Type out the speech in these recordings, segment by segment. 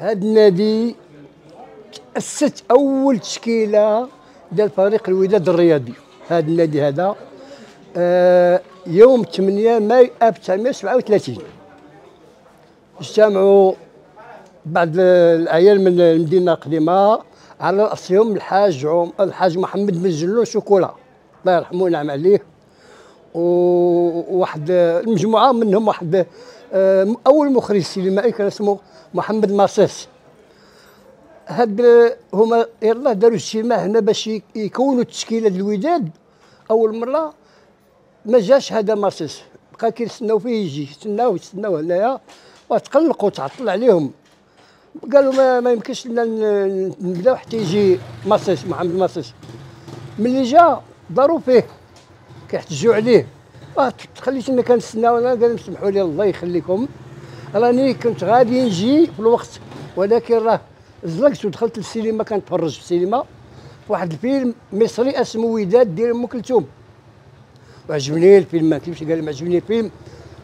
هذا النادي تأسست أول تشكيلة ديال فريق الوداد الرياضي هذا النادي هذا آه يوم 8 ماي 1937 اجتمعوا بعض العيال من المدينة القديمة على رأسهم الحاج عم الحاج محمد بن جلو شوكولا الله يرحمه ونعم عليه وواحد المجموعة منهم واحد آه، اول مخرج سينمائي كان اسمه محمد مارسيس هاد هما يلا داروا اجتماع هنا باش يكونوا التشكيله ديال الوداد اول مره ما جاش هذا مارسيس بقى كيتسناو فيه يجي يتسناو يتسناو هنايا وتقلقوا تعطل عليهم قالوا ما, ما يمكنش لنا نبداو حتى يجي مارسيس محمد مارسيس ملي جا داروا فيه كيحتجوا عليه راه انا كنتسناو انا قال سمحوا لي الله يخليكم راني كنت غادي نجي في الوقت ولكن راه زلقت ودخلت للسينما كنتفرج في السينما واحد الفيلم مصري اسمه وداد ديال ام كلثوم وعجبني الفيلم ما كيفاش قال ما عجبني الفيلم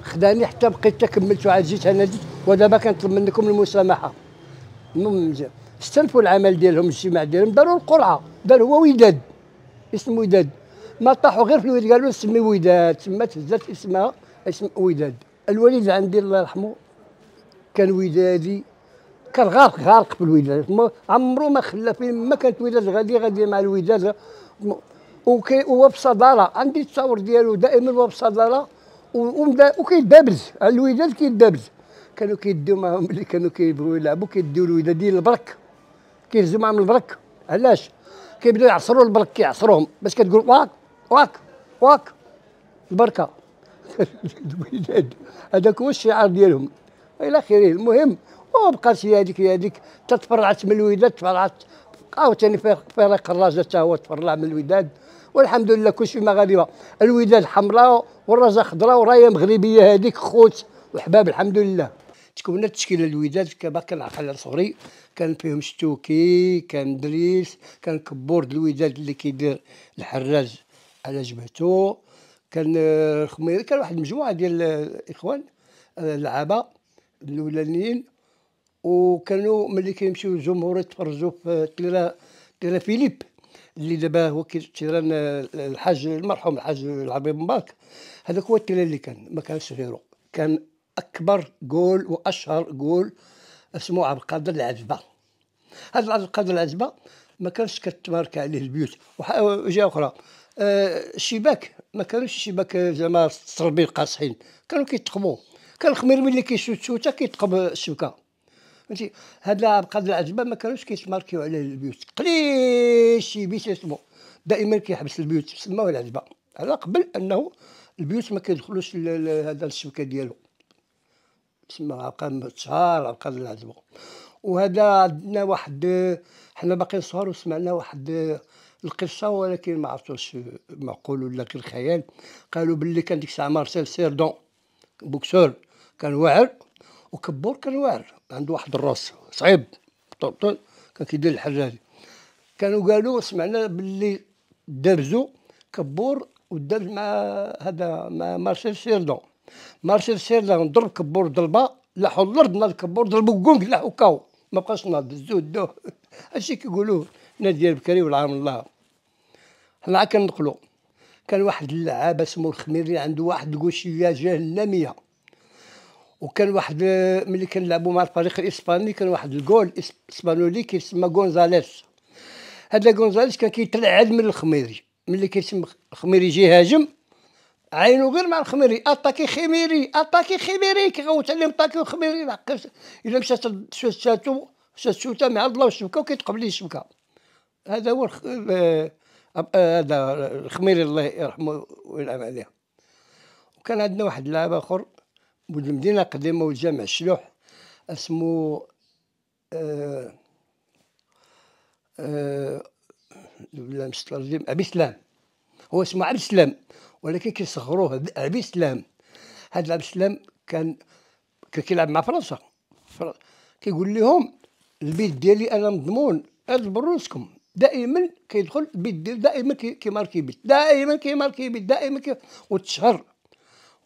خداني حتى بقيت كملت وعاد جيت انا جيت ودابا كنطلب منكم المسامحه استنفوا العمل ديالهم الاجتماع ديالهم داروا القرعه دار هو وداد اسمه وداد ما طاحوا غير في الوداد قالوا نسمي وداد تما تهزات اسمها اسم وداد الوالد عندي الله يرحمه كان ودادي كان غارق غارق في الوداد عمرو ما خلى فين ما كانت وداد غادي غادي مع الوداد وكي هو بصداره عندي التصاور ديالو دائما هو بصداره وكيدابز على الوداد كيدابز كانوا كيديو معاهم ملي كانوا كيبغيو يلعبوا كيديو الوداد ديال البرك كيهزوا معاهم البرك علاش كيبداو يعصروا البرك كيعصروهم باش كتقول واك واك واك البركه هذاك هو الشعار ديالهم الى اخره المهم وبقات هي هذيك هي هذيك تتفرعت من الوداد تفرعت عاوتاني فريق الرجاء حتى هو تفرع من الوداد والحمد لله كلشي مغاربه الوداد حمراء والرجاء خضراء ورايه مغربيه هذيك خوت وحباب الحمد لله تكونت تشكيله الوداد كما كان على صغري كان فيهم شتوكي كان دريس كان كبورد الوداد اللي كيدير الحراج على جبهته كان الخميري كان واحد المجموعه ديال الاخوان آه، اللعابه الاولانيين وكانوا ملي كيمشيو الجمهور يتفرجوا في تيرا تيرا فيليب اللي دابا هو تيران آه، الحاج المرحوم الحاج العربي بن مبارك هذاك هو التيران اللي كان ما كانش غيره كان اكبر جول واشهر جول اسمه عبد القادر العزبه هذا عبد القادر العزبه ما كانش كتبارك عليه البيوت وجهه اخرى الشباك آه، ما كانوش الشباك آه، زعما صربين قاصحين كانوا كيتقموا كان الخمير ملي كيشوت شوته كيتقم الشبكه فهمتي هاد العبقاد العجبه ما كانوش كيتماركيو عليه البيوت قليل شي بيت يسمو دائما كيحبس البيوت سماوه العجبه على قبل انه البيوت ما كيدخلوش هذا الشبكه ديالو تسمى عقام شهر عقام العجبه وهذا عندنا واحد حنا باقيين صغار وسمعنا واحد القصه ولكن ما عرفتوش معقول ولا غير خيال قالوا باللي كان ديك الساعه مارسيل سيردون بوكسور كان واعر وكبور كان واعر عنده واحد الراس صعيب طول كان كيدير الحاجه هذه كانوا قالوا سمعنا باللي دابزو كبور ودابز مع هذا مع مارسيل سيردون مارسيل سيردون ضرب كبور ضربه لاحوا الارض مال كبور ضربوا كونغ لاحوا كاو ما بقاش ناض الزود دو هادشي كيقولوه نادي بكري والعام الله حنا عاد كان واحد اللعاب اسمه الخميري عنده واحد الكوشيه جهنميه وكان واحد آه، ملي كنلعبو مع الفريق الاسباني كان واحد الجول اسبانولي كيسمى غونزاليس هذا غونزاليس كان كيتلعب من الخميري ملي كيسمى الخميري يجي هاجم عينو غير مع الخميري اتاكي خميري اتاكي خميري عليهم طاكي وخميري لحقاش الا مشات شاتو شوته مع الله والشبكه وكيتقبل لي الشبكه هذا هو الخ... آه، آه، هذا الخميري الله يرحمه وينعم عليه وكان عندنا واحد اللاعب اخر ولد المدينه القديمه والجامع الشلوح اسمه آه آه بالله مستر ابي سلام هو اسمه عبد السلام ولكن كيصغروه عبد السلام هذا عبد السلام كان كيلعب مع فرنسا كيقول لهم البيت ديالي انا مضمون اجبر روسكم دائما كيدخل البيت ديالو دائما كيماركي بيت دائما كيماركي بيت دائما كي وتشهر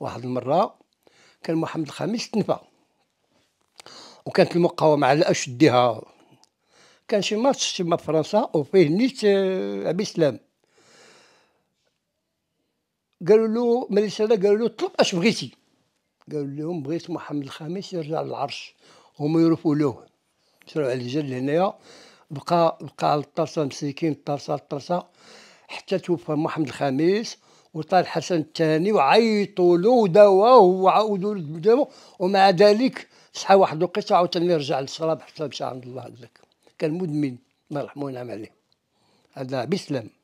واحد المره كان محمد الخامس تنفى وكانت المقاومه على اشدها كان شي ماتش في فرنسا وفيه نيت آه، عبد السلام قالوا له ملك هذا قالوا له طلب اش بغيتي قالوا لهم بغيت محمد الخامس يرجع للعرش هما يرفوا له شرع على الجل هنايا بقى بقى على الطرسه مسكين الطرسه الطرسه حتى توفى محمد الخامس وطال الحسن الثاني وعيطوا له وداواه وعاودوا له ومع ذلك صحى واحد القصه عاوتاني رجع للصلاه حتى مشى عند الله هذاك كان مدمن الله يرحمه وينعم عليه هذا بسلام